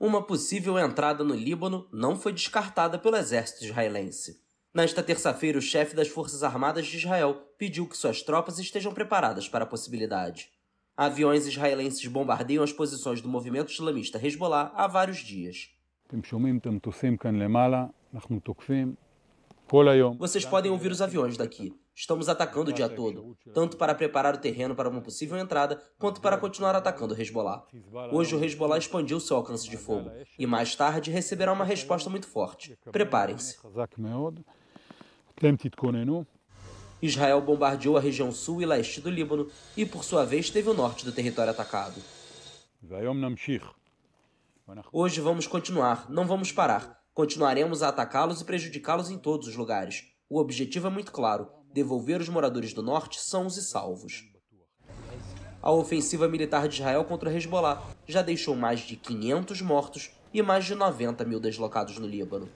uma possível entrada no Líbano não foi descartada pelo exército israelense. Nesta terça-feira, o chefe das Forças Armadas de Israel pediu que suas tropas estejam preparadas para a possibilidade. Aviões israelenses bombardeiam as posições do movimento islamista Hezbollah há vários dias. Então, Vocês podem ouvir os aviões daqui. Estamos atacando o dia todo, tanto para preparar o terreno para uma possível entrada, quanto para continuar atacando o Hezbollah. Hoje o Hezbollah expandiu seu alcance de fogo é e mais tarde receberá uma resposta muito forte. Preparem-se. Israel bombardeou a região sul e leste do Líbano e, por sua vez, teve o norte do território atacado. Hoje vamos continuar, não vamos parar. Continuaremos a atacá-los e prejudicá-los em todos os lugares. O objetivo é muito claro: devolver os moradores do norte sãos e salvos. A ofensiva militar de Israel contra Hezbollah já deixou mais de 500 mortos e mais de 90 mil deslocados no Líbano.